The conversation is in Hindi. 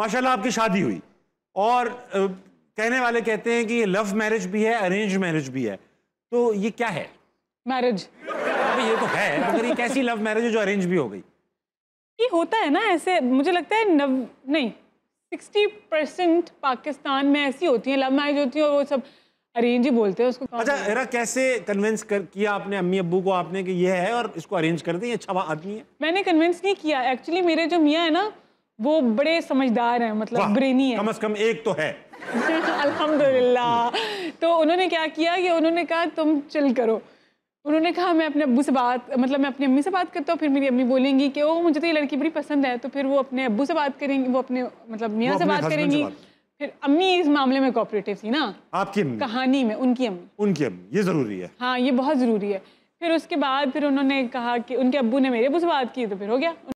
माशाल्लाह आपकी शादी हुई और आ, कहने वाले कहते हैं कि ये लव मैरिज भी है अरेंज मैरिज भी है तो ये क्या है मैरिज तो ये तो है मगर ये कैसी लव मैरिज है जो अरेंज भी हो गई ये होता है ना ऐसे मुझे लगता है नव नहीं सिक्सटी परसेंट पाकिस्तान में ऐसी होती है लव मैरिज होती है और वो सब अरेंज ही बोलते हैं उसको अच्छा एरा कैसे कन्विंस कर किया आपने अम्मी अब्बू को आपने कि ये है और इसको अरेंज कर दें ये अच्छा आदमी है मैंने कन्विंस नहीं किया एक्चुअली मेरे जो मियाँ है ना वो बड़े समझदार हैं मतलब ब्रेनी है कम से कम एक तो है अल्हम्दुलिल्लाह तो उन्होंने क्या किया कि उन्होंने कहा तुम चिल करो उन्होंने कहा मैं अपने अबू से बात मतलब मैं अपनी अम्मी से बात करता हूँ फिर मेरी अम्मी बोलेंगी कि ओ मुझे तो ये लड़की बड़ी पसंद है तो फिर वो अपने अबू से बात करेंगी वो अपने मतलब मियाँ से बात करेंगी फिर अम्मी इस मामले में कोऑपरेटिव थी ना आपकी अम्मी कहानी में उनकी अम्मी उनकी अम्मी ये ज़रूरी है हाँ ये बहुत ज़रूरी है फिर उसके बाद फिर उन्होंने कहा कि उनके अबू ने मेरे अबू से बात की तो फिर हो गया